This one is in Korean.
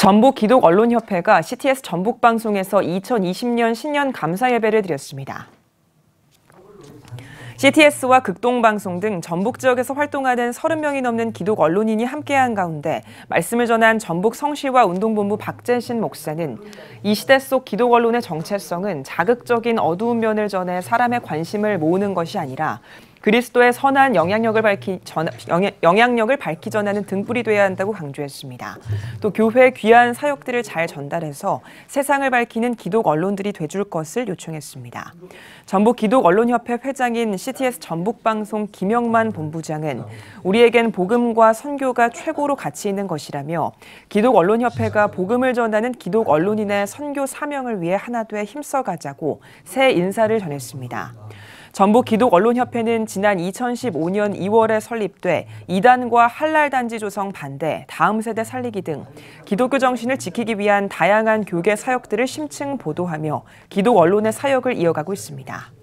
전북 기독 언론협회가 CTS 전북 방송에서 2020년 신년 감사 예배를 드렸습니다. CTS와 극동방송 등 전북 지역에서 활동하는 30명이 넘는 기독 언론인이 함께한 가운데 말씀을 전한 전북 성실와 운동본부 박재신 목사는 이 시대 속 기독 언론의 정체성은 자극적인 어두운 면을 전해 사람의 관심을 모으는 것이 아니라 그리스도의 선한 영향력을 밝히 전, 영향, 력을 밝히 전하는 등불이 돼야 한다고 강조했습니다. 또 교회의 귀한 사역들을 잘 전달해서 세상을 밝히는 기독 언론들이 돼줄 것을 요청했습니다. 전북 기독 언론협회 회장인 CTS 전북 방송 김영만 본부장은 우리에겐 복음과 선교가 최고로 가치 있는 것이라며 기독 언론협회가 복음을 전하는 기독 언론인의 선교 사명을 위해 하나 돼 힘써가자고 새 인사를 전했습니다. 전북 기독 언론협회는 지난 2015년 2월에 설립돼 이단과 한랄 단지 조성 반대, 다음 세대 살리기 등 기독교 정신을 지키기 위한 다양한 교계 사역들을 심층 보도하며 기독 언론의 사역을 이어가고 있습니다.